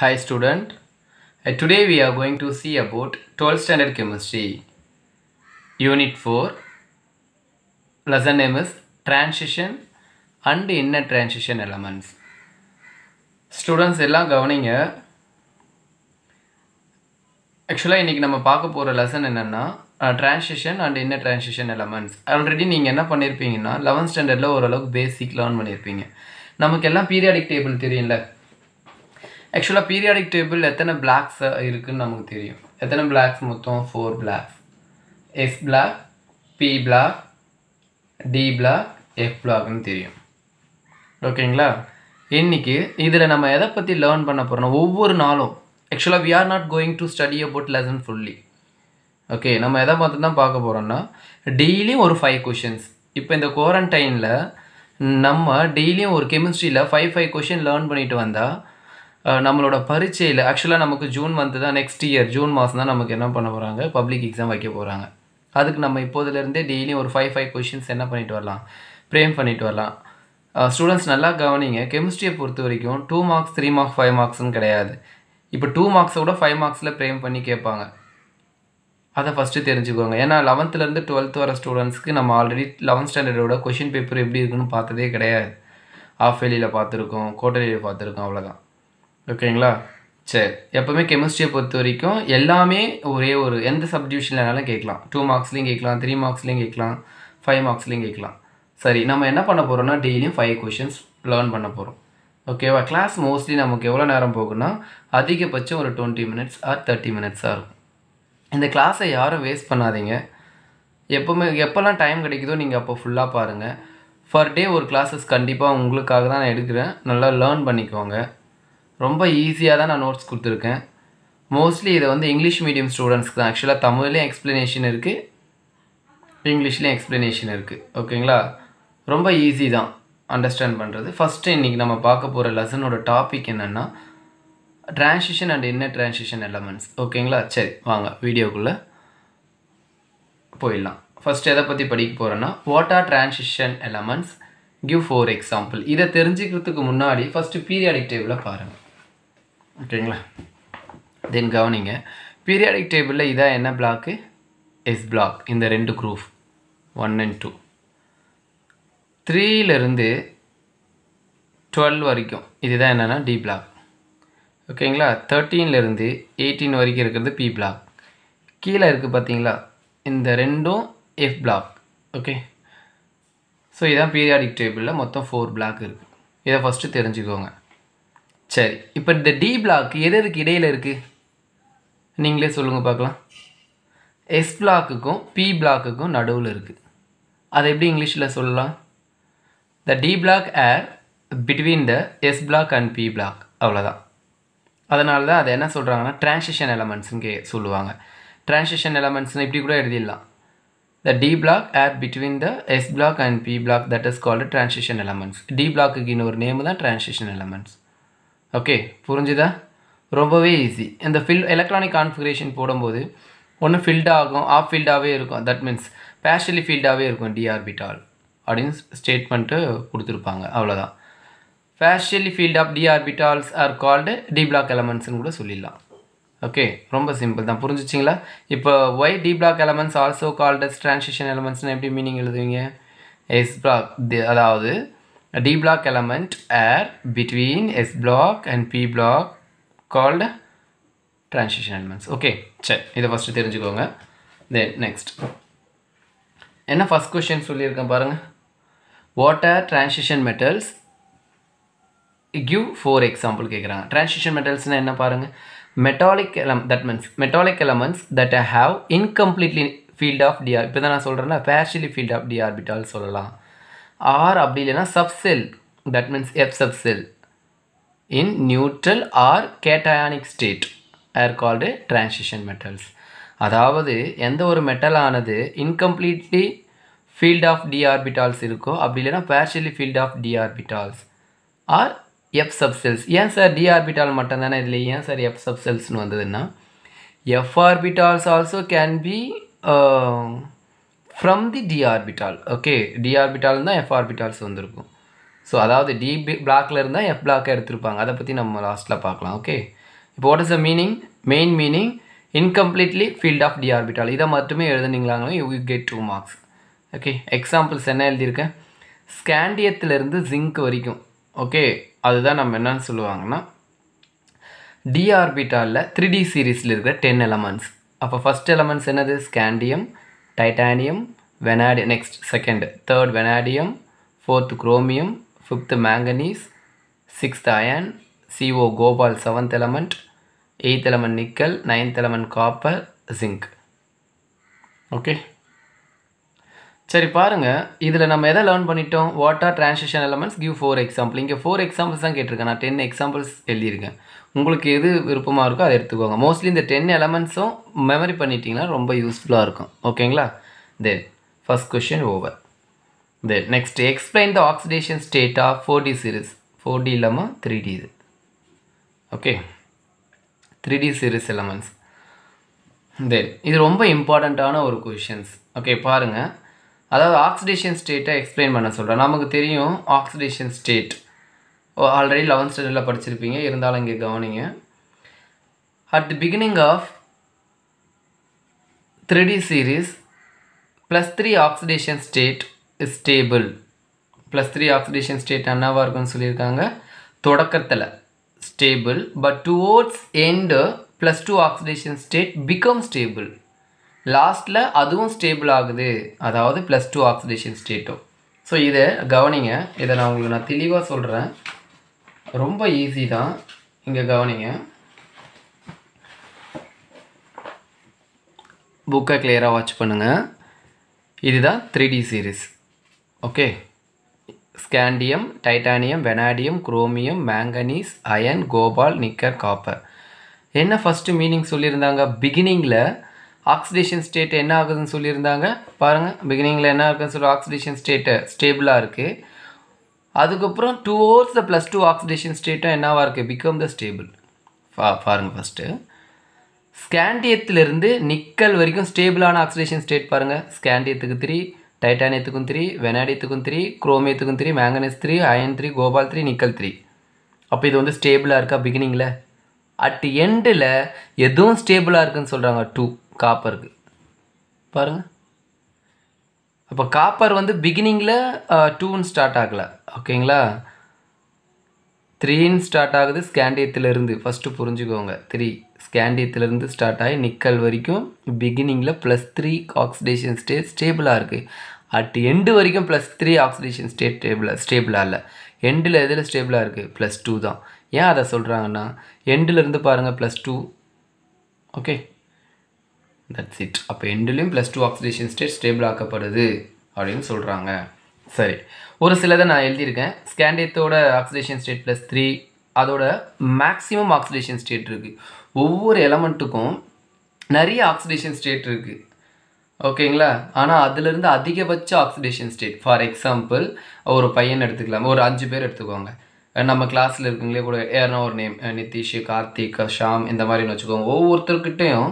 Hi student, uh, today we are going to see about 12th standard chemistry. Unit 4, lesson name is Transition and Inner Transition Elements. Students எல்லாம் கவனிங்க ஆக்சுவலாக இன்றைக்கி நம்ம பார்க்க போகிற lesson என்னென்னா transition and inner transition elements already நீங்கள் என்ன பண்ணியிருப்பீங்கன்னா லெவன்த் ஸ்டாண்டர்டில் ஓரளவுக்கு பேசிக் லேர்ன் பண்ணியிருப்பீங்க நமக்கு எல்லாம் பீரியாடிக் டேபிள் தெரியும்ல ஆக்சுவலாக பீரியாடிக் டேபிள் எத்தனை பிளாக்ஸ் இருக்குதுன்னு நமக்கு தெரியும் எத்தனை பிளாக்ஸ் மொத்தம் four blocks S block P block D block F பிளாக்னு தெரியும் ஓகேங்களா இன்றைக்கி இதில் நம்ம எதை பற்றி லேர்ன் பண்ண போகிறோம் ஒவ்வொரு நாளும் ஆக்சுவலாக we are not going to study about lesson fully okay நம்ம எதை பார்த்து தான் பார்க்க போகிறோன்னா டெய்லியும் ஒரு ஃபைவ் கொஷின்ஸ் இப்போ இந்த குவாரண்டைனில் நம்ம டெய்லியும் ஒரு கெமிஸ்ட்ரியில் ஃபைவ் ஃபைவ் கொஷின் லேர்ன் பண்ணிட்டு வந்தால் நம்மளோட பரீட்சையில் ஆக்சுவலாக நமக்கு ஜூன் மந்த்து தான் நெக்ஸ்ட் இயர் ஜூன் மாதம் தான் நமக்கு என்ன பண்ண போகிறாங்க பப்ளிக் எக்ஸாம் வைக்க போகிறாங்க அதுக்கு நம்ம இப்போதுலேருந்தே டெய்லியும் ஒரு ஃபைவ் ஃபைவ் கொஷின்ஸ் என்ன பண்ணிட்டு வரலாம் ப்ரேம் பண்ணிட்டு வரலாம் ஸ்டூடெண்ட்ஸ் நல்லா கவனிங்க கெமிஸ்ட்ரியை பொறுத்த வரைக்கும் two marks three marks five மார்க்ஸ்னு கிடையாது இப்போ டூ மார்க்ஸை விட ஃபைவ் மார்க்ஸில் ப்ரேம் பண்ணி கேட்பாங்க அதை ஃபஸ்ட்டு தெரிஞ்சுக்கோங்க ஏன்னா லெவன்த்துலேருந்து டுவெல்த் வர ஸ்டூடெண்ட்ஸ்க்கு நம்ம ஆல்ரெடி லெவன்த் ஸ்டாண்டர்டோட கொஷின் பேப்பர் எப்படி இருக்குன்னு பார்த்ததே கிடையாது ஆஃப் வேலியில் பார்த்துருக்கோம் கோட்டலியில் பார்த்துருக்கோம் அவ்வளோதான் ஓகேங்களா சரி எப்போவுமே கெமிஸ்ட்ரியை பொறுத்த வரைக்கும் எல்லாமே ஒரே ஒரு எந்த சப்டிவிஷன்லனாலும் கேட்கலாம் டூ மார்க்ஸ்லேயும் கேட்கலாம் த்ரீ மார்க்ஸ்லேயும் கேட்கலாம் ஃபைவ் மார்க்ஸ்லேயும் கேட்கலாம் சரி நம்ம என்ன பண்ண போகிறோம்னா டெய்லியும் ஃபைவ் கொஷின்ஸ் லேர்ன் பண்ண போகிறோம் ஓகேவா கிளாஸ் மோஸ்ட்லி நமக்கு எவ்வளோ நேரம் போகுன்னா அதிகபட்சம் ஒரு டுவெண்ட்டி மினிட்ஸ் ஆர் தேர்ட்டி மினிட்ஸாக இருக்கும் இந்த கிளாஸை யாரும் வேஸ்ட் பண்ணாதீங்க எப்போவுமே எப்போல்லாம் டைம் கிடைக்குதோ நீங்கள் அப்போ ஃபுல்லாக பாருங்கள் ஃபர் டே ஒரு கிளாஸஸ் கண்டிப்பாக உங்களுக்காக தான் நான் எடுக்கிறேன் நல்லா லேர்ன் பண்ணிக்கோங்க ரொம்ப ஈஸியாக தான் நான் நோட்ஸ் கொடுத்துருக்கேன் மோஸ்ட்லி இதை வந்து இங்கிலீஷ் மீடியம் ஸ்டூடெண்ட்ஸ்க்கு தான் ஆக்சுவலாக தமிழ்லேயும் எக்ஸ்ப்ளனேஷன் இருக்குது இங்கிலீஷ்லேயும் எக்ஸ்ப்ளனேஷன் இருக்குது ஓகேங்களா ரொம்ப ஈஸி தான் அண்டர்ஸ்டாண்ட் பண்ணுறது ஃபஸ்ட்டு இன்றைக்கி நம்ம பார்க்க போகிற லெசனோட டாபிக் என்னென்னா ட்ரான்ஸிஷன் அண்ட் என்ன ட்ரான்ஸிஷன் எலமெண்ட்ஸ் ஓகேங்களா சரி வாங்க வீடியோக்குள்ளே போயிடலாம் ஃபஸ்ட் எதை பற்றி படிக்க போகிறேன்னா what are transition elements give four example இதை தெரிஞ்சுக்கிறதுக்கு முன்னாடி ஃபஸ்ட்டு பீரியாடிக் டேபிளை பாருங்கள் ஓகேங்களா தென் கவனிங்க பீரியாடிக் டேபிளில் இதான் என்ன பிளாக்கு எஸ் பிளாக் இந்த ரெண்டு குரூப் ஒன் அண்ட் டூ த்ரீலேருந்து டுவெல் வரைக்கும் இதுதான் என்னென்னா டி பிளாக் ஓகேங்களா தேர்ட்டீன்லேருந்து எயிட்டீன் வரைக்கும் இருக்கிறது பி பிளாக் கீழே இருக்குது பார்த்தீங்களா இந்த ரெண்டும் எஃப் பிளாக் ஓகே ஸோ இதான் பீரியாடிக் டேபிளில் மொத்தம் ஃபோர் பிளாக் இருக்குது இதை ஃபஸ்ட்டு தெரிஞ்சுக்கோங்க சரி இப்போ இந்த டி பிளாக் எது எதுக்கு இடையில் இருக்குது நீங்களே சொல்லுங்கள் பார்க்கலாம் எஸ் பிளாக்குக்கும் பி பிளாக்குக்கும் நடுவில் இருக்குது அதை எப்படி இங்கிலீஷில் சொல்லலாம் the D block are between the S block and P block அவ்வளோதான் அதனால தான் அதை என்ன சொல்கிறாங்கன்னா டிரான்சிஷன் எலமெண்ட்ஸுங்க சொல்லுவாங்க டிரான்சிஷன் எலமெண்ட்ஸ்னு இப்படி கூட எழுதிடலாம் the D block are between the S block and P block that is called transition elements D பிளாக்குக்கு இன்னொரு நேம் தான் டிரான்சிஷன் எலமெண்ட்ஸ் ஓகே புரிஞ்சுதா ரொம்பவே ஈஸி இந்த ஃபில் எலக்ட்ரானிக் கான்ஃபிகரேஷன் போடும்போது ஒன்று ஃபில்டாகும் ஆஃப் ஃபீல்டாகவே இருக்கும் தட் மீன்ஸ் பேஷலி ஃபீல்டாகவே இருக்கும் டிஆர்பிட்டால் அப்படின்னு ஸ்டேட்மெண்ட்டு கொடுத்துருப்பாங்க அவ்வளோதான் partially filled of d orbitals are called D block எலமெண்ட்ஸ்னு கூட சொல்லிடலாம் ஓகே ரொம்ப சிம்பிள் தான் புரிஞ்சிச்சிங்களா இப்போ why D block elements also called transition எலமெண்ட்ஸ்னு எப்படி மீனிங் எழுதுவீங்க எஸ் பிளாக் அதாவது a D block element are between S block and P block called transition elements. Okay, சரி இதை ஃபஸ்ட்டு தெரிஞ்சுக்கோங்க தென் நெக்ஸ்ட் என்ன ஃபஸ்ட் கொஷின் சொல்லியிருக்கேன் பாருங்கள் what are transition metals give four example கேட்குறாங்க டிரான்சிஷன் மெட்டல்ஸ்னால் என்ன பாருங்கள் மெட்டாலிக் எலம் that means metallic elements that have incompletely filled of டிஆர் இப்போ தான் நான் சொல்கிறேன்னா partially filled of D orbital சொல்லலாம் ஆர் அப்படி இல்லைன்னா subshell that means F subshell in neutral or cationic state are called transition metals அதாவது எந்த ஒரு மெட்டலானது இன்கம்ப்ளீட்லி ஃபீல்ட் ஆஃப் டிஆர்பிட்டால்ஸ் இருக்கோ அப்படி இல்லைன்னா partially filled of d orbitals or F subshells ஏன் சார் டிஆர்பிட்டால் மட்டும் தானே இதில் ஏன் சார் எஃப் சப்செல்ஸ்னு வந்ததுன்னா F orbitals also can be from the D orbital okay D orbital தான் எஃப் ஆர்பிட்டால்ஸ் வந்திருக்கும் ஸோ அதாவது டி பிளாக்ல இருந்தால் எஃப் பிளாக்காக எடுத்திருப்பாங்க அதை பற்றி நம்ம லாஸ்ட்டில் பார்க்கலாம் ஓகே இப்போ what is a meaning main meaning incompletely filled of D orbital இதை மட்டுமே எழுதுனீங்களாங்களோ you get two marks okay examples என்ன எழுதியிருக்கேன் ஸ்கேண்டியத்துலேருந்து ஜிங்க் வரைக்கும் ஓகே அதுதான் நம்ம என்னன்னு சொல்லுவாங்கன்னா டி ஆர்பிட்டாலில் த்ரீ டி சீரீஸில் இருக்கிற டென் எலமெண்ட்ஸ் அப்போ ஃபஸ்ட் எலமெண்ட்ஸ் என்னது scandium titanium, vanadium, next second, third vanadium, fourth chromium, fifth manganese, sixth iron, CO Gopal seventh element, eighth element nickel, ninth element copper, zinc. Okay. சரி பாருங்கள் இதில் நம்ம எதை learn பண்ணிட்டோம் what are transition elements give four example இங்கே four examples தான் கேட்டிருக்கேன் நான் டென் எக்ஸாம்பிள்ஸ் எழுதியிருக்கேன் உங்களுக்கு எது விருப்பமாக இருக்கோ அதை எடுத்துக்கோங்க மோஸ்ட்லி இந்த டென் எலமெண்ட்ஸும் மெமரி பண்ணிட்டீங்கன்னா ரொம்ப யூஸ்ஃபுல்லாக இருக்கும் ஓகேங்களா then first question over then next explain the oxidation state of four D series four D இல்லாமல் த்ரீ டி இது okay three D series elements then இது ரொம்ப இம்பார்ட்டண்ட்டான ஒரு கொஷின்ஸ் ஓகே பாருங்கள் அதாவது ஆக்சிடேஷன் ஸ்டேட்டை எக்ஸ்பிளைன் பண்ண சொல்கிறேன் நமக்கு தெரியும் ஆக்சிடேஷன் ஸ்டேட் ஆல்ரெடி லெவன்த் ஸ்டாண்டர்டில் படிச்சிருப்பீங்க இருந்தாலும் இங்கே கவனிங்க at the beginning of three D series plus three oxidation state is stable plus three oxidation state என்னவாக இருக்குன்னு சொல்லியிருக்காங்க தொடக்கத்தில் stable but towards end plus two oxidation state become stable லாஸ்ட்டில் அதுவும் ஸ்டேபிள் ஆகுது அதாவது ப்ளஸ் டூ ஆக்சிடேஷன் ஸ்டேட்டும் ஸோ இதை கவனிங்க இதை நான் உங்களுக்கு நான் தெளிவாக சொல்கிறேன் ரொம்ப ஈஸி தான் இங்கே கவனிங்க புக்கை கிளியராக வாட்ச் பண்ணுங்கள் இதுதான் three D series okay scandium titanium vanadium chromium manganese iron cobalt nickel copper என்ன ஃபஸ்ட்டு மீனிங் சொல்லியிருந்தாங்க பிகினிங்கில் ஆக்சிடேஷன் ஸ்டேட் என்ன ஆகுதுன்னு சொல்லியிருந்தாங்க பாருங்கள் பிகினிங்கில் என்ன இருக்குதுன்னு சொல்லி ஆக்சிடேஷன் ஸ்டேட்டு ஸ்டேபிளாக இருக்குது அதுக்கப்புறம் towards the plus two oxidation ஸ்டேட்டாக என்னவாக இருக்குது பிகம் த ஸ்டேபிள் ஃபா பாருங்கள் ஃபஸ்ட்டு ஸ்கேண்டியத்துலேருந்து நிக்கல் வரைக்கும் ஸ்டேபிளான ஆக்சிடேஷன் ஸ்டேட் பாருங்கள் ஸ்கேண்டியத்துக்கு த்ரீ டைட்டானியத்துக்கும் த்ரீ வெனாடியத்துக்கும் த்ரீ குரோமியத்துக்கும் three manganese three iron three cobalt three nickel three அப்போ இது வந்து ஸ்டேபிளாக இருக்கா பிகினிங்கில் அட் எண்டில் எதுவும் ஸ்டேபிளாக இருக்குன்னு சொல்கிறாங்க டூ காப்பருக்கு பாருங்கள் அப்போ காப்பர் வந்து பிகினிங்கில் டூன்னு ஸ்டார்ட் ஆகலை ஓகேங்களா த்ரீன்னு ஸ்டார்ட் ஆகுது ஸ்கேண்டியத்திலிருந்து ஃபஸ்ட்டு புரிஞ்சுக்கோங்க த்ரீ ஸ்கேண்டியத்திலிருந்து ஸ்டார்ட் ஆகி நிக்கல் வரைக்கும் பிகினிங்கில் ப்ளஸ் த்ரீ ஆக்சிடேஷன் ஸ்டேட் ஸ்டேபிளாக இருக்குது அட் எண்டு வரைக்கும் ப்ளஸ் த்ரீ ஆக்சிடேஷன் ஸ்டேட் ஸ்டேபிளாக ஸ்டேபிளாக இல்லை எண்டில் எதில் ஸ்டேபிளாக இருக்குது ப்ளஸ் டூ தான் ஏன் அதை சொல்கிறாங்கன்னா எண்டிலேருந்து பாருங்கள் plus two okay that's it அப்போ எண்டுலேயும் plus two oxidation state stable ஆக்கப்படுது அப்படின்னு சொல்கிறாங்க சரி ஒரு சிலதை நான் எழுதியிருக்கேன் ஸ்கேண்டியத்தோட ஆக்சிடேஷன் ஸ்டேட் ப்ளஸ் த்ரீ அதோட மேக்ஸிமம் ஆக்சிடேஷன் ஸ்டேட் இருக்குது ஒவ்வொரு எலமெண்ட்டுக்கும் நிறைய ஆக்சிடேஷன் ஸ்டேட் இருக்குது ஓகேங்களா ஆனால் அதுலேருந்து அதிகபட்ச ஆக்சிடேஷன் ஸ்டேட் ஃபார் எக்ஸாம்பிள் ஒரு பையன் எடுத்துக்கலாம் ஒரு அஞ்சு பேர் எடுத்துக்கோங்க நம்ம கிளாஸில் இருக்குங்களே கூட ஏன்னா ஒரு நேம் நிதிஷ் கார்த்திக் ஷாம் இந்த மாதிரின்னு வச்சுக்கோங்க ஒவ்வொருத்தர்கிட்டையும்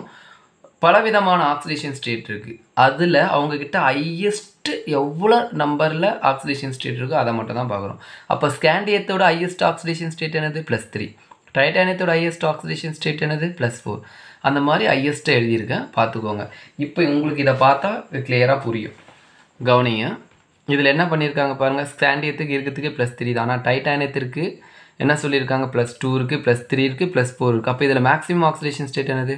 பலவிதமான ஆக்சிடேஷன் ஸ்டேட் இருக்குது அதில் அவங்கக்கிட்ட ஹையஸ்ட் எவ்வளோ நம்பரில் ஆக்சிடேஷன் ஸ்டேட் இருக்கோ அதை மட்டும் தான் பார்க்குறோம் அப்போ ஸ்கேண்டியத்தோட ஹையஸ்ட் ஆக்சிடேஷன் ஸ்டேட் என்னது ப்ளஸ் த்ரீ டைட்டானியத்தோட ஹையஸ்ட் ஆக்சிடேஷன் ஸ்டேட் என்னது ப்ளஸ் ஃபோர் அந்த மாதிரி ஹையஸ்ட்டாக எழுதியிருக்கேன் பார்த்துக்கோங்க இப்போ உங்களுக்கு இதை பார்த்தா கிளியராக புரியும் கவனிங்க இதில் என்ன பண்ணியிருக்காங்க பாருங்கள் ஸ்கேண்டியத்துக்கு இருக்கிறதுக்கு ப்ளஸ் த்ரீ தான் ஆனால் டைட்டானியத்திற்கு என்ன சொல்லியிருக்காங்க ப்ளஸ் டூ இருக்குது ப்ளஸ் த்ரீ இருக்குது ப்ளஸ் ஃபோர் இருக்குது அப்போ இதில் மேக்ஸிமம் ஆக்சிடேஷன் ஸ்டேட் என்னது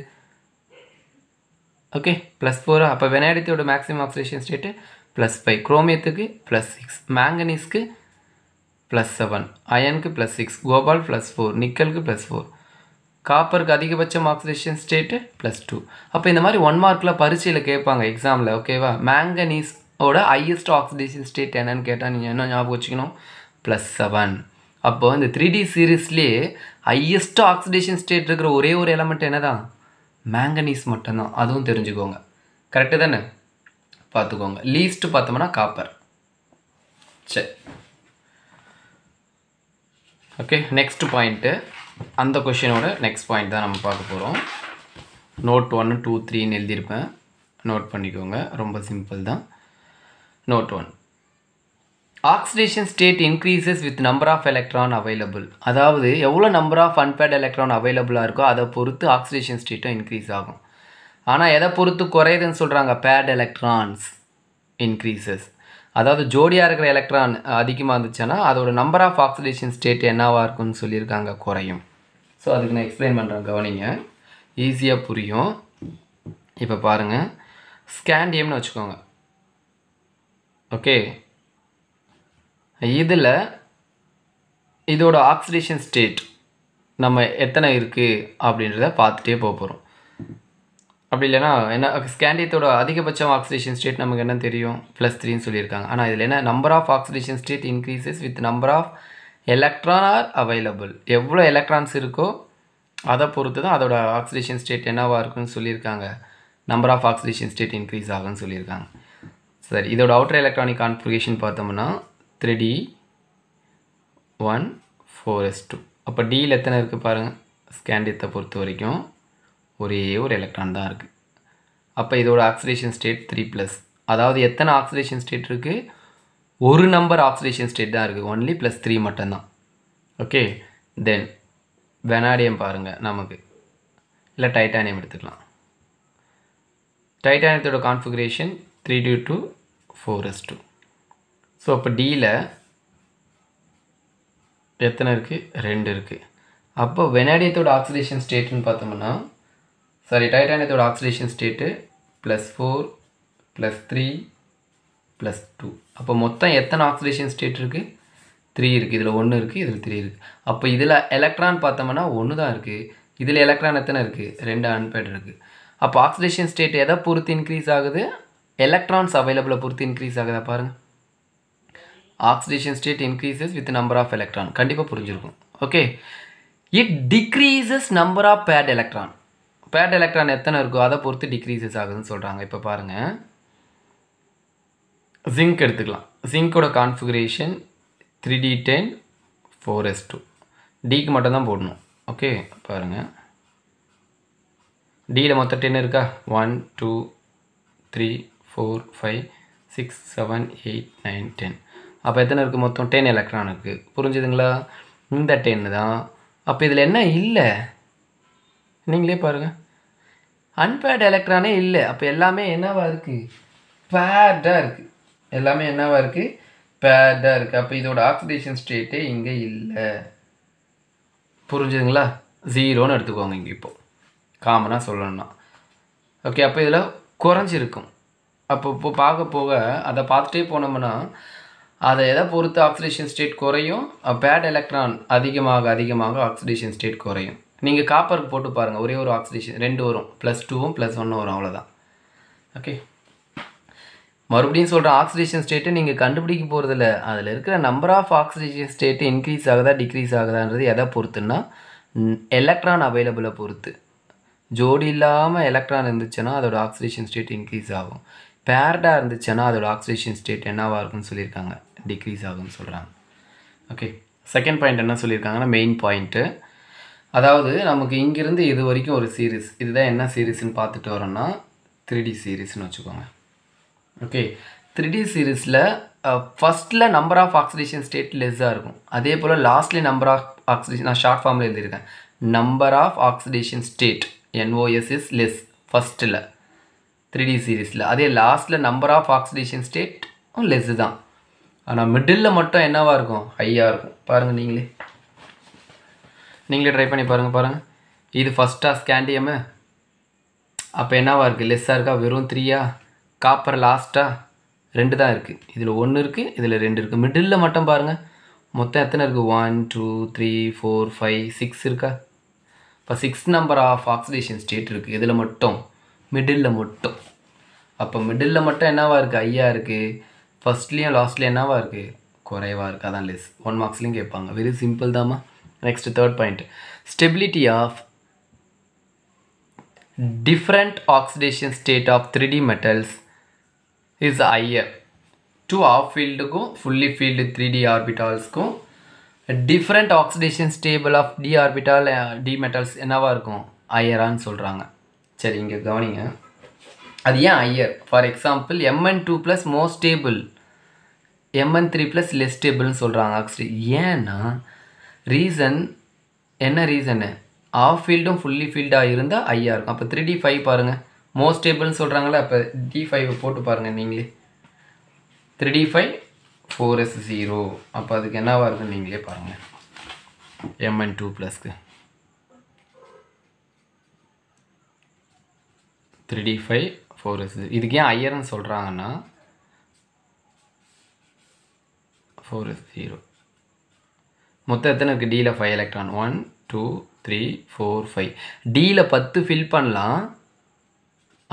ஓகே ப்ளஸ் ஃபோராக அப்போ வெனாடியத்தோட maximum oxidation state plus five குரோமியத்துக்கு ப்ளஸ் சிக்ஸ் மேங்கனீஸ்க்கு ப்ளஸ் செவன் அயனுக்கு plus six cobalt plus four நிக்கலுக்கு ப்ளஸ் ஃபோர் காப்பருக்கு அதிகபட்சம் ஆக்சிடேஷன் ஸ்டேட்டு ப்ளஸ் டூ அப்போ இந்த மாதிரி ஒன் மார்க்கில் பரீட்சையில் கேட்பாங்க எக்ஸாமில் ஓகேவா மேங்கனீஸோட ஹையஸ்ட் ஆக்சிடேஷன் ஸ்டேட் என்னன்னு கேட்டால் நீங்கள் என்ன ஞாபகம் வச்சுக்கணும் ப்ளஸ் செவன் அப்போது இந்த த்ரீ டி சீரீஸ்லேயே ஹையஸ்ட் ஆக்சிடேஷன் ஸ்டேட் இருக்கிற ஒரே ஒரு எலமெண்ட் என்ன தான் மேங்கனீஸ் மட்டும்தான் அதுவும் தெரிஞ்சுக்கோங்க கரெக்டு தானே பார்த்துக்கோங்க லீஸ்ட்டு பார்த்தோம்னா காப்பர் சரி ஓகே நெக்ஸ்ட் பாயிண்ட்டு அந்த கொஷினோட நெக்ஸ்ட் பாயிண்ட் தான் நம்ம பார்க்க போகிறோம் நோட் ஒன்று டூ த்ரீன்னு எழுதியிருப்பேன் நோட் பண்ணிக்கோங்க ரொம்ப சிம்பிள் தான் note one oxidation state increases with number of electron available அதாவது எவ்வளோ நம்பர் ஆஃப் அன்பேட் எலக்ட்ரான் அவைலபிளாக இருக்கோ அதை பொறுத்து ஆக்சிடேஷன் ஸ்டேட்டும் இன்க்ரீஸ் ஆகும் ஆனால் எதை பொறுத்து குறையுதுன்னு சொல்கிறாங்க பேட் எலக்ட்ரான்ஸ் இன்க்ரீசஸ் அதாவது ஜோடியாக இருக்கிற எலக்ட்ரான் அதிகமாக இருந்துச்சுன்னா அதோட நம்பர் ஆஃப் ஆக்சிடேஷன் ஸ்டேட் என்னவாக இருக்கும்னு சொல்லியிருக்காங்க குறையும் ஸோ அதுக்கு நான் எக்ஸ்பிளைன் பண்ணுறேன் கவனிங்க ஈஸியாக புரியும் இப்போ பாருங்கள் ஸ்கேண்டியம்னு வச்சுக்கோங்க ஓகே இதில் இதோட ஆக்சிடேஷன் ஸ்டேட் நம்ம எத்தனை இருக்குது அப்படின்றத பார்த்துட்டே போக போகிறோம் அப்படி இல்லைனா என்ன ஸ்கேண்டியத்தோட அதிகபட்சம் ஆக்சிடேஷன் ஸ்டேட் நமக்கு என்ன தெரியும் ப்ளஸ் த்ரீன்னு சொல்லியிருக்காங்க ஆனால் இதில் என்ன number of oxidation state increases with number of electron or available எவ்வளோ எலக்ட்ரான்ஸ் இருக்கோ அதை பொறுத்து தான் அதோட ஆக்சிடேஷன் ஸ்டேட் என்னவாக இருக்குன்னு சொல்லியிருக்காங்க number of oxidation state increase ஆகுன்னு சொல்லியிருக்காங்க சரி இதோட அவுட்டர் எலக்ட்ரானிக் கான்ஃபிகேஷன் பார்த்தோம்னா three D one four S அப்போ டியில் எத்தனை இருக்குது பாருங்கள் ஸ்கேண்டியத்தை பொறுத்த வரைக்கும் ஒரே ஒரு electron தான் இருக்குது அப்போ இதோட oxidation ஸ்டேட் த்ரீ ப்ளஸ் அதாவது எத்தனை oxidation ஸ்டேட் இருக்குது ஒரு நம்பர் oxidation ஸ்டேட் தான் இருக்குது ஒன்லி ப்ளஸ் த்ரீ மட்டும்தான் ஓகே தென் வெனாடியம் பாருங்கள் நமக்கு இல்லை டைட்டானியம் எடுத்துக்கலாம் டைட்டானியத்தோட configuration three two two four S two so அப்போ டியில் எத்தனை இருக்குது ரெண்டு இருக்குது அப்போ வெனாடியத்தோட ஆக்சிடேஷன் ஸ்டேட்டுன்னு பார்த்தோம்னா சாரி டைட்டானியத்தோட ஆக்சிடேஷன் state plus four plus three plus two அப்போ மொத்தம் எத்தனை ஆக்சிடேஷன் ஸ்டேட் இருக்குது த்ரீ இருக்குது இதில் ஒன்று இருக்குது இதில் த்ரீ இருக்குது அப்போ இதில் எலக்ட்ரான் பார்த்தோம்னா ஒன்று தான் இருக்குது இதில் எலக்ட்ரான் எத்தனை இருக்குது ரெண்டு அன்பேட் இருக்குது அப்போ ஆக்சிடேஷன் ஸ்டேட் எதை பொறுத்து இன்க்ரீஸ் ஆகுது எலக்ட்ரான்ஸ் அவைலபிளை பொறுத்து இன்க்ரீஸ் ஆகுதா பாருங்கள் oxidation state increases with number of electron கண்டிப்பாக புரிஞ்சிருக்கும் okay it decreases number of bad electron bad electron எத்தனை இருக்கோ அதை பொறுத்து டிக்ரீசஸ் ஆகுதுன்னு சொல்கிறாங்க இப்போ பாருங்கள் ஜிங்க் எடுத்துக்கலாம் ஜிங்கோட configuration three d ten four S two டிக்கு மட்டும் தான் போடணும் ஓகே பாருங்கள் டியில் மொத்த டென் இருக்கா one two three four five six seven eight nine ten அப்போ எத்தனை இருக்குது மொத்தம் டென் எலக்ட்ரான் இருக்குது புரிஞ்சுதுங்களா இந்த டென்னு தான் அப்போ இதில் என்ன இல்லை நீங்களே பாருங்கள் அன்பேட் எலக்ட்ரானே இல்லை அப்போ எல்லாமே என்னவாக இருக்குது பேர்டாக இருக்குது எல்லாமே என்னவாக இருக்குது பேர்டாக இருக்குது அப்போ இதோட ஆக்சிடேஷன் ஸ்டேட்டே இங்கே இல்லை புரிஞ்சுதுங்களா ஜீரோன்னு எடுத்துக்கோங்க இங்கே இப்போது காமனாக சொல்லணும்னா ஓகே அப்போ இதில் குறைஞ்சிருக்கும் அப்போ இப்போ பார்க்க போக அதை பார்த்துட்டே போனோம்னா அதை எதை பொறுத்து ஆக்சிடேஷன் ஸ்டேட் குறையும் பேட் எலக்ட்ரான் அதிகமாக அதிகமாக ஆக்சிடேஷன் ஸ்டேட் குறையும் நீங்கள் காப்பர் போட்டு பாருங்கள் ஒரே ஒரு ஆக்சிடேஷன் ரெண்டு வரும் ப்ளஸ் டூவும் ப்ளஸ் ஒன்றும் வரும் அவ்வளோதான் ஓகே மறுபடியும் சொல்கிற ஆக்சிடேஷன் ஸ்டேட்டை நீங்கள் கண்டுபிடிக்க போகிறதில்ல அதில் இருக்கிற number of oxidation state increase ஆகுதா டிக்ரீஸ் ஆகுதான்றது எதை பொறுத்துன்னா எலக்ட்ரான் அவைலபிளை பொறுத்து ஜோடி இல்லாமல் எலக்ட்ரான் இருந்துச்சுன்னா அதோடய ஆக்சிடேஷன் ஸ்டேட் இன்க்ரீஸ் ஆகும் பேர்டாக இருந்துச்சுன்னா அதோடய ஆக்சிடேஷன் ஸ்டேட் என்னவாக இருக்குன்னு சொல்லியிருக்காங்க டிக்ரீஸ் ஆகும்னு சொல்கிறாங்க ஓகே செகண்ட் பாயிண்ட் என்ன சொல்லியிருக்காங்கன்னா மெயின் பாயிண்ட்டு அதாவது நமக்கு இங்கேருந்து இது வரைக்கும் ஒரு சீரீஸ் இதுதான் என்ன சீரீஸ்ன்னு பார்த்துட்டு வரோம்னா த்ரீ டி சீரீஸ்னு வச்சுக்கோங்க ஓகே த்ரீ டி சீரீஸில் ஃபஸ்ட்டில் நம்பர் ஆஃப் ஆக்சிடேஷன் ஸ்டேட் லெஸ்ஸாக இருக்கும் அதே போல் லாஸ்ட்லி நம்பர் ஆஃப் ஆக்சிடேஷன் நான் ஷார்ட் ஃபார்மில் எழுதியிருக்கேன் number of oxidation state NOS is less ஃபஸ்ட்டில் த்ரீ டி சீரீஸில் அதே லாஸ்ட்டில் number of oxidation state less தான் ஆனால் மிடில் மட்டும் என்னவாக இருக்கும் ஹையாக இருக்கும் பாருங்கள் நீங்களே நீங்களே ட்ரை பண்ணி பாருங்கள் பாருங்கள் இது ஃபஸ்ட்டாக ஸ்கேண்டியம் அப்போ என்னவாக இருக்குது லெஸ்ஸாக இருக்கா வெறும் த்ரீயா காப்பர் லாஸ்ட்டாக ரெண்டு தான் இருக்குது இதில் ஒன்று இருக்குது இதில் ரெண்டு இருக்குது மிடில் மட்டும் பாருங்கள் மொத்தம் எத்தனை இருக்குது one two three four five six இருக்கா இப்போ six number of oxidation state இருக்குது இதில் மட்டும் மிடில் மட்டும் அப்போ மிடில் மட்டும் என்னவாக இருக்குது ஐயா இருக்குது ஃபஸ்ட்லேயும் லாஸ்ட்லேயும் என்னவாக இருக்குது குறைவாக இருக்குது அதான் லெஸ் ஒன் மார்க்ஸ்லேயும் கேட்பாங்க வெரி சிம்பிள் தாம்மா next third point stability of different oxidation state of three d metals is higher to half ஃபீல்டுக்கும் ஃபுல்லி ஃபீல்டு த்ரீ டி ஆர்பிட்டால்ஸ்க்கும் different oxidation stable of D orbital d metals என்னவாக இருக்கும் ஐயரான்னு சொல்கிறாங்க சரி இங்கே கவனிங்க அது ஏன் higher for example Mn two plus most stable Mn three plus லெஸ்டேபிள்னு சொல்கிறாங்க ஆக்ஸ்ட்ரி ஏன்னா ரீசன் என்ன ரீசனு ஆஃப் ஃபீல்டும் ஃபுல்லி ஃபீல்டாக இருந்தால் ஐயா இருக்கும் அப்போ த்ரீ டி ஃபைவ் பாருங்கள் மோஸ்ட் டேபிள்னு சொல்கிறாங்களே அப்போ டி ஃபைவை போட்டு பாருங்கள் நீங்களே three d five four s zero அப்போ அதுக்கு என்னவாக இருக்குன்னு நீங்களே பாருங்கள் எம்என் டூ ப்ளஸ்க்கு three d five four s இதுக்கு ஏன் ஐயர்னு சொல்கிறாங்கன்னா ஃபோர் is ஜீரோ முத்து எத்தனை இருக்குது டியில் five electron one two three four five டியில் பத்து ஃபில் பண்ணலாம்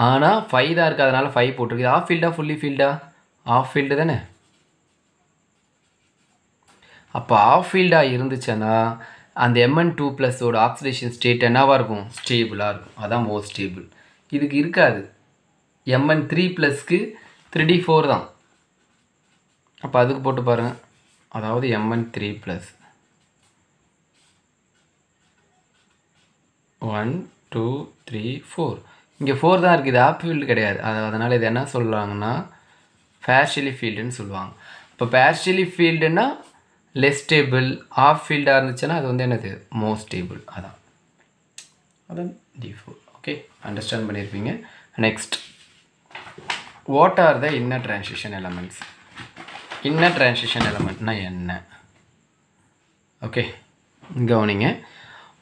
ஆனால் ஃபைவ் தான் இருக்குது அதனால் ஃபைவ் போட்டிருக்கு ஆஃப் ஃபீல்டா ஃபுல்லி ஃபீல்டா ஆஃப் ஃபீல்டு தானே அப்போ ஆஃப் ஃபீல்டாக இருந்துச்சுன்னா அந்த எம்என் டூ ப்ளஸோட oxidation ஸ்டேட் என்னவாக இருக்கும் ஸ்டேபிளாக இருக்கும் அதாம் மோஸ்ட் ஸ்டேபிள் இதுக்கு இருக்காது எம்என் த்ரீ ப்ளஸ்க்கு த்ரீ டி ஃபோர் தான் அப்போ அதுக்கு போட்டு பாருங்கள் அதாவது Mn three plus one two three four இங்கே ஃபோர் தான் இருக்குது ஆப் ஃபீல்டு கிடையாது அது அதனால் இது என்ன சொல்கிறாங்கன்னா ஃபேஷியலி ஃபீல்டுன்னு சொல்லுவாங்க இப்போ பேஷியலி ஃபீல்டுன்னா லெஸ் டேபிள் ஆஃப் ஃபீல்டாக இருந்துச்சுன்னா அது வந்து என்னது மோஸ்ட் டேபிள் அதான் அதான் டி ஃபோர் ஓகே அண்டர்ஸ்டாண்ட் பண்ணியிருப்பீங்க next what are the inner transition elements inner element நான் என்ன ஓகே கவனிங்க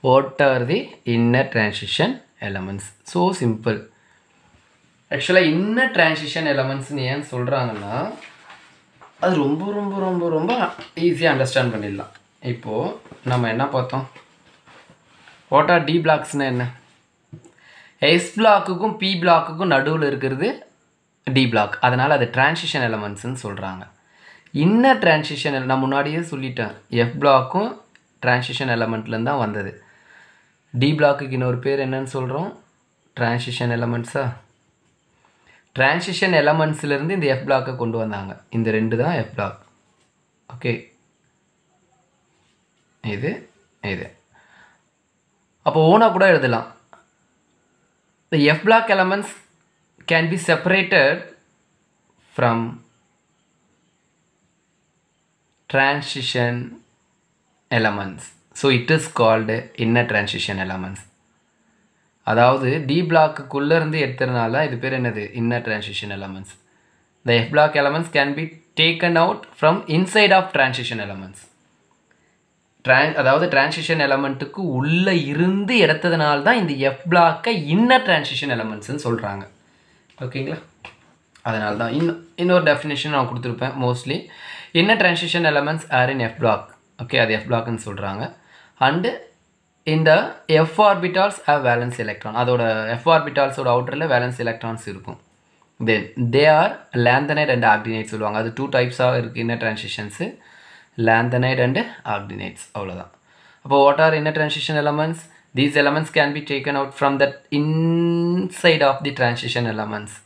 what are the inner transition elements so simple ஆக்சுவலாக இன்னர் transition elements ஏன் சொல்கிறாங்கன்னா அது ரொம்ப ரொம்ப ரொம்ப ரொம்ப ஈஸியாக அண்டர்ஸ்டாண்ட் பண்ணிடலாம் இப்போது நம்ம என்ன பார்த்தோம் வாட் ஆர் டி பிளாக்ஸ்னால் என்ன எஸ் blockுக்கும் பி blockுக்கும் நடுவில் இருக்கிறது டி block அதனால் அது டிரான்சிஷன் எலமெண்ட்ஸ்னு சொல்கிறாங்க இன்னர் டிரான்சிஷன் நான் முன்னாடியே சொல்லிட்டேன் எஃப் பிளாக்கும் டிரான்சிஷன் எலமெண்ட்லேருந்து தான் வந்தது டி பிளாக்குக்கு இன்னொரு பேர் என்னன்னு சொல்கிறோம் டிரான்சிஷன் எலமெண்ட்ஸா டிரான்சிஷன் எலமெண்ட்ஸ்லேருந்து இந்த எஃப் பிளாக்கை கொண்டு வந்தாங்க இந்த ரெண்டு தான் எஃப் பிளாக் ஓகே இது இது அப்போ ஓனாக கூட எழுதலாம் the f block elements can be separated from transition elements. So it is called inner transition elements. அதாவது டி குள்ளருந்து எடுத்ததுனால இது பேர் என்னது inner transition elements the f block elements can be taken out from inside of transition elements ட்ரான் அதாவது element எலமெண்ட்டுக்கு உள்ளே இருந்து எடுத்ததுனால தான் இந்த எஃப் பிளாக்கை இன்னர் டிரான்சிஷன் எலமெண்ட்ஸ்னு சொல்கிறாங்க ஓகேங்களா அதனால் தான் இன்னும் இன்னொரு டெஃபினேஷன் நான் கொடுத்துருப்பேன் மோஸ்ட்லி என்ன transition elements are in f block okay அது எஃப் பிளாக்னு சொல்கிறாங்க அண்டு இந்த f orbitals ah valence electron அதோட எஃப் ஆர்பிட்டால்ஸோட அவுட்டரில் வேலன்ஸ் எலக்ட்ரான்ஸ் இருக்கும் then they are lanthanide and actinide சொல்லுவாங்க அது டூ டைப்ஸாக இருக்குது inner transitions lanthanide and actinides அவ்வளோதான் அப்போ what are inner transition elements these elements can be taken out from that inside of the transition elements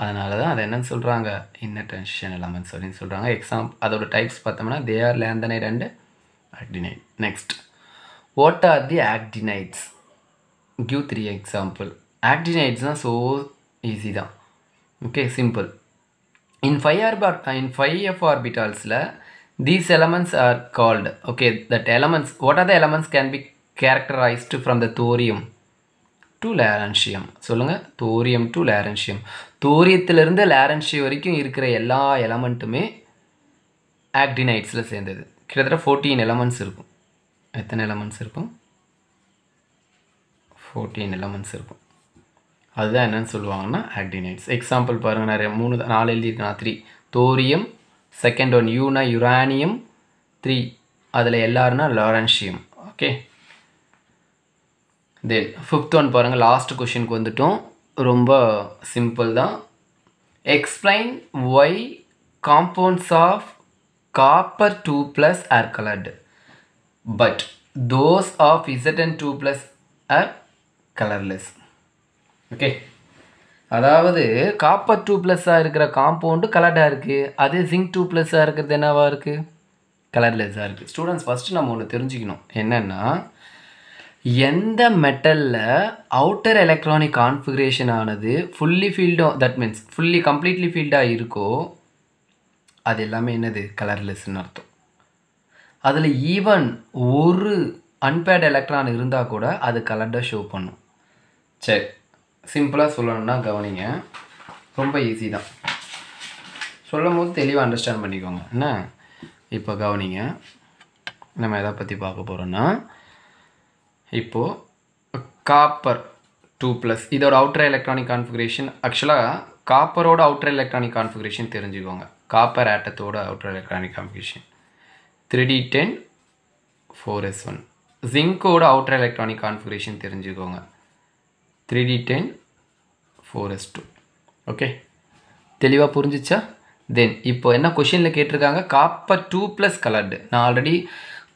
அதனால தான் அதை என்னன்னு சொல்கிறாங்க இன்ன டென்ஷன் இல்லாமல் அப்படின்னு சொல்கிறாங்க எக்ஸாம் அதோட டைப்ஸ் பார்த்தோம்னா they are lanthanide and actinide next what are the actinides give three example actinides தான் ஸோ ஈஸி தான் ஓகே சிம்பிள் இன் ஃபைவ் ஆர்பா இன் ஃபைவ் எஃப் ஆர்பிட்டால்ஸில் these elements are called okay that elements what are the elements can be characterised from the thorium to lawrencium சொல்லுங்கள் thorium to லேரன்ஷியம் தோரியத்திலிருந்து லேரன்ஷியம் வரைக்கும் இருக்கிற எல்லா எலமெண்ட்டுமே ஆக்டினைட்ஸில் சேர்ந்தது கிட்டத்தட்ட ஃபோர்டீன் எலமெண்ட்ஸ் இருக்கும் எத்தனை எலமெண்ட்ஸ் இருக்கும் ஃபோர்டீன் எலமெண்ட்ஸ் இருக்கும் அதுதான் என்னென்னு சொல்லுவாங்கன்னா ஆக்டினைட்ஸ் எக்ஸாம்பிள் பாருங்கள் நிறைய மூணு நாலு எழுதியிருக்கு நான் த்ரீ தோரியம் செகண்ட் ஒன் யூனா யுரானியம் த்ரீ அதில் எல்லாருன்னா lawrencium okay then fifth one பாருங்கள் லாஸ்ட் கொஷினுக்கு வந்துட்டோம் ரொம்ப சிம்பிள் தான் explain why compounds of copper two plus are coloured but those of Z and two plus are colourless okay அதாவது copper two ப்ளஸ்ஸாக இருக்கிற காம்பவுண்டு கலர்டாக இருக்குது அதே ஜிங்க் டூ ப்ளஸ்ஸாக இருக்கிறது என்னவாக இருக்குது கலர்லெஸ்ஸாக இருக்குது ஸ்டூடெண்ட்ஸ் ஃபஸ்ட்டு நம்ம ஒன்று தெரிஞ்சுக்கணும் என்னென்னா எந்த மெட்டலில் அவுட்டர் எலக்ட்ரானிக் கான்ஃபிகரேஷன் ஆனது ஃபுல்லி ஃபீல்டோ தட் மீன்ஸ் ஃபுல்லி கம்ப்ளீட்லி ஃபீல்டாக இருக்கோ அது எல்லாமே என்னது கலர்லெஸ்ன்னு அர்த்தம் அதில் ஈவன் ஒரு அன்பேட் எலக்ட்ரான் இருந்தால் கூட அது கலர்டாக ஷோ பண்ணும் சரி சிம்பிளாக சொல்லணும்னா கவனிங்க ரொம்ப ஈஸி தான் சொல்லும் போது தெளிவாக அண்டர்ஸ்டாண்ட் பண்ணிக்கோங்க என்ன இப்போ கவனிங்க நம்ம எதை பற்றி பார்க்க போகிறோன்னா இப்போது காப்பர் டூ ப்ளஸ் இதோட அவுட்டர் எலக்ட்ரானிக் கான்ஃபிகரேஷன் ஆக்சுவலாக காப்பரோட அவுட்டர் எலக்ட்ரானிக் கான்ஃபிகரேஷன் தெரிஞ்சுக்கோங்க காப்பர் ஆட்டத்தோட outer electronic configuration three d ten four s one ஜிங்கோட அவுட்டர் எலக்ட்ரானிக் கான்ஃபிகரேஷன் தெரிஞ்சுக்கோங்க three d ten four S two okay தெளிவாக புரிஞ்சிச்சா தென் இப்போ என்ன கொஷினில் கேட்டிருக்காங்க காப்பர் டூ ப்ளஸ் கலர்டு நான் ஆல்ரெடி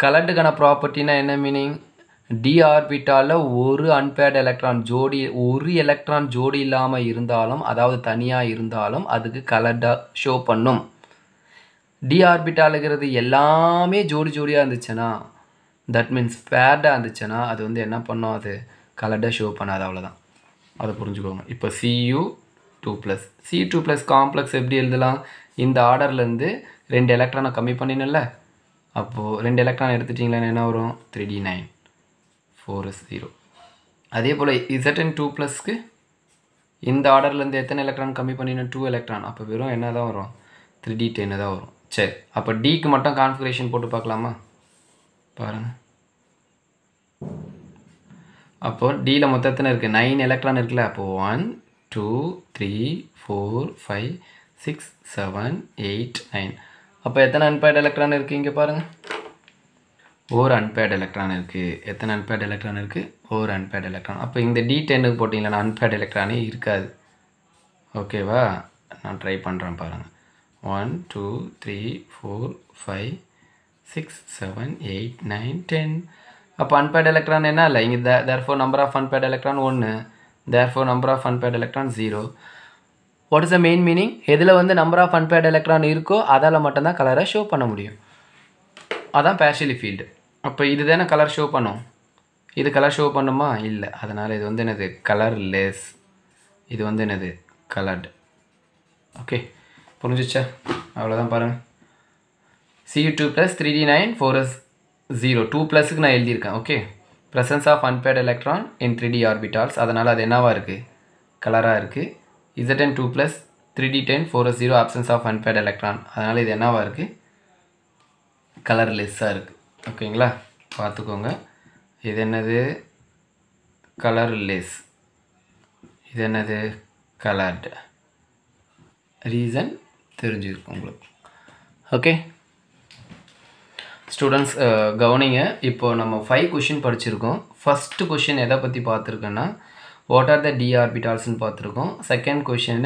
கலர்டுக்கான ப்ராப்பர்ட்டினா என்ன மீனிங் டி ஆர்பிட்டாலில் ஒரு அன்பேர்டு எலக்ட்ரான் ஜோடி ஒரு எலக்ட்ரான் ஜோடி இல்லாமல் இருந்தாலும் அதாவது தனியாக இருந்தாலும் அதுக்கு கலர்டாக ஷோ பண்ணும் டி ஆர்பிட்டாலுங்கிறது எல்லாமே ஜோடி ஜோடியாக இருந்துச்சுன்னா தட் மீன்ஸ் ஃபேர்டாக இருந்துச்சுன்னா அது வந்து என்ன பண்ணும் அது கலர்டாக ஷோ பண்ணாது அவ்வளோதான் அதை புரிஞ்சுக்கோங்க இப்போ Cu two plus C two plus complex எப்படி எழுதலாம் இந்த ஆர்டர்லேருந்து ரெண்டு எலக்ட்ரானை கம்மி பண்ணினல அப்போது ரெண்டு எலக்ட்ரான் எடுத்துட்டிங்களா என்ன வரும் three d nine four is zero அதே போல் இசட்என் டூ ப்ளஸ்க்கு இந்த ஆர்டர்லேருந்து எத்தனை எலக்ட்ரான் கம்மி பண்ணின்னும் டூ எலக்ட்ரான் அப்போ வெறும் என்ன தான் வரும் த்ரீ டி தான் வரும் சரி அப்போ டிக்கு மட்டும் configuration போட்டு பார்க்கலாமா பாருங்கள் அப்போது டியில் ல எத்தனை இருக்குது நைன் எலக்ட்ரான் இருக்குல்ல அப்போது one two three four five six seven eight nine அப்போ எத்தனை அன்பேட் எலக்ட்ரான் இருக்கு இங்க பாருங்கள் ஓர் அன்பேட் எலக்ட்ரான் இருக்குது எத்தனை அன்பேட் எலக்ட்ரான் இருக்குது ஓர் அன்பேட் எலக்ட்ரான் அப்போ இந்த டி டென்னுக்கு போட்டிங்களா அன்பேட் எலக்ட்ரானே இருக்காது ஓகேவா நான் ட்ரை பண்ணுறேன் பாருங்கள் one two three four five six seven eight nine ten அப்போ அன்பேட் எலக்ட்ரான் என்ன இல்லை இங்கே therefore number of unpaired electron ஒன்று therefore number of unpaired electron zero what is the main meaning எதில் வந்து number of unpaired electron இருக்கோ அதால் மட்டும்தான் கலரை ஷோ பண்ண முடியும் அதான் பேஷியலி ஃபீல்டு அப்போ இது தானே கலர் ஷோ பண்ணும் இது கலர் ஷோ பண்ணுமா இல்லை அதனால் இது வந்து என்னது கலர்லெஸ் இது வந்து என்னது கலர்டு ஓகே புரிஞ்சிச்சா அவ்வளோதான் பாருங்கள் C two plus three d nine four s zero two ப்ளஸுக்கு நான் எழுதியிருக்கேன் okay presence of unpaired electron in three d orbitals அதனால் அது என்னவாக இருக்குது கலராக இருக்குது Z ten two plus three d ten four s zero absence of unpaired electron அதனால் இது என்னவாக இருக்குது கலர்லெஸ்ஸாக இருக்குது ஓகேங்களா பார்த்துக்கோங்க இது என்னது கலர்லெஸ் இது என்னது கலர்டு ரீசன் தெரிஞ்சிருக்கும் உங்களுக்கு ஓகே ஸ்டூடெண்ட்ஸ் கவனிங்க இப்போது நம்ம ஃபைவ் கொஷின் படிச்சிருக்கோம் ஃபஸ்ட்டு கொஷின் எதை பற்றி பார்த்துருக்கோன்னா வாட் ஆர் த டிஆர்பிடால்ஸ்னு பார்த்துருக்கோம் second question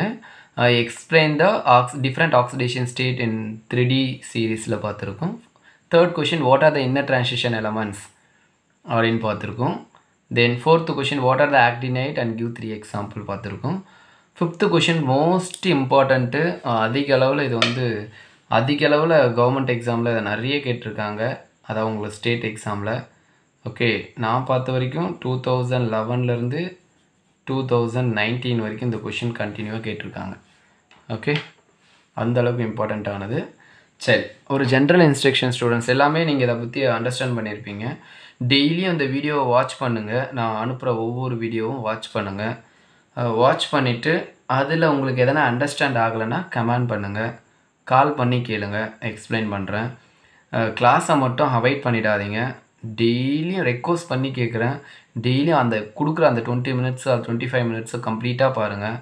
explain the ox different oxidation state in three D சீரீஸில் பார்த்துருக்கோம் third question what are the inner transition elements அப்படின்னு பார்த்துருக்கோம் then fourth question what are the actinide and give three example பார்த்துருக்கோம் fifth question most important அதிக அளவில் இது வந்து அதிக அளவில் கவர்மெண்ட் எக்ஸாமில் இதை நிறைய கேட்டிருக்காங்க அதாவது உங்களுக்கு ஸ்டேட் எக்ஸாமில் ஓகே நான் பார்த்த வரைக்கும் டூ தௌசண்ட் லெவன்லேருந்து டூ தௌசண்ட் நைன்டீன் வரைக்கும் இந்த கொஷின் கண்டினியூவாக கேட்டிருக்காங்க ஓகே அந்தளவுக்கு இம்பார்ட்டண்ட்டானது சரி ஒரு ஜென்ரல் இன்ஸ்ட்ரக்ஷன் ஸ்டூடெண்ட்ஸ் எல்லாமே நீங்கள் இதை பற்றி அண்டர்ஸ்டாண்ட் பண்ணியிருப்பீங்க டெய்லியும் அந்த வீடியோவை வாட்ச் பண்ணுங்கள் நான் அனுப்புகிற ஒவ்வொரு வீடியோவும் வாட்ச் பண்ணுங்கள் வாட்ச் பண்ணிவிட்டு அதில் உங்களுக்கு எதனா அண்டர்ஸ்டாண்ட் ஆகலைன்னா கமெண்ட் பண்ணுங்கள் கால் பண்ணி கேளுங்க எக்ஸ்பிளைன் பண்ணுறேன் கிளாஸை மட்டும் அவாய்ட் பண்ணிடாதீங்க டெய்லியும் ரெக்வஸ்ட் பண்ணி கேட்குறேன் டெய்லியும் அந்த கொடுக்குற அந்த டுவெண்ட்டி மினிட்ஸ் அது டுவெண்ட்டி ஃபைவ் மினிட்ஸை கம்ப்ளீட்டாக பாருங்கள்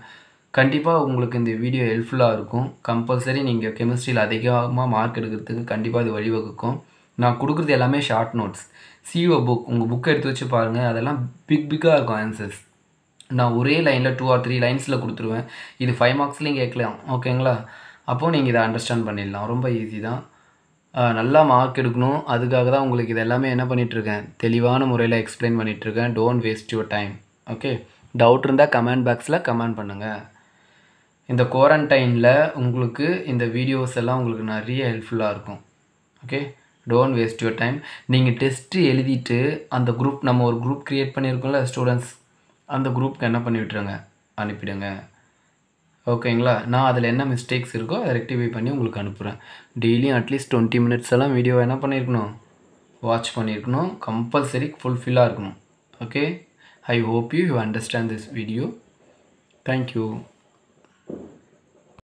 கண்டிப்பாக உங்களுக்கு இந்த வீடியோ ஹெல்ப்ஃபுல்லாக இருக்கும் கம்பல்சரி நீங்கள் கெமிஸ்ட்ரியில் அதிகமாக மார்க் எடுக்கிறதுக்கு கண்டிப்பாக இது வழிவகுக்கும் நான் கொடுக்குறது எல்லாமே ஷார்ட் நோட்ஸ் சிஓ புக் உங்கள் புக்கை எடுத்து வச்சு பாருங்கள் அதெல்லாம் பிக் பிக்காக இருக்கும் ஆன்சர்ஸ் நான் ஒரே லைனில் டூ ஆர் த்ரீ லைன்ஸில் கொடுத்துருவேன் இது ஃபைவ் மார்க்ஸ்லேயும் கேட்கலாம் ஓகேங்களா அப்போது நீங்கள் இதை அண்டர்ஸ்டாண்ட் பண்ணிடலாம் ரொம்ப ஈஸி தான் நல்லா மார்க் எடுக்கணும் அதுக்காக தான் உங்களுக்கு இது எல்லாமே என்ன பண்ணிகிட்ருக்கேன் தெளிவான முறையில் எக்ஸ்பிளைன் பண்ணிகிட்ருக்கேன் don't waste your time okay doubt இருந்தால் கமெண்ட் பாக்ஸில் கமெண்ட் பண்ணுங்கள் இந்த குவாரண்டைனில் உங்களுக்கு இந்த வீடியோஸ் எல்லாம் உங்களுக்கு நிறைய ஹெல்ப்ஃபுல்லாக இருக்கும் okay don't waste your time நீங்கள் டெஸ்ட்டு எழுதிட்டு அந்த குரூப் நம்ம ஒரு குரூப் க்ரியேட் பண்ணியிருக்கோம்ல ஸ்டூடெண்ட்ஸ் அந்த குரூப்க்கு என்ன பண்ணி விட்டுருங்க அனுப்பிடுங்க ஓகேங்களா நான் அதில் என்ன மிஸ்டேக்ஸ் இருக்கோ அதை ரெக்டிஃபை பண்ணி உங்களுக்கு அனுப்புகிறேன் டெய்லியும் அட்லீஸ்ட் டுவெண்ட்டி மினிட்ஸ் எல்லாம் வீடியோ என்ன பண்ணியிருக்கணும் வாட்ச் பண்ணியிருக்கணும் கம்பல்சரி ஃபுல்ஃபில்லாக இருக்கணும் okay I hope you you understand this video thank you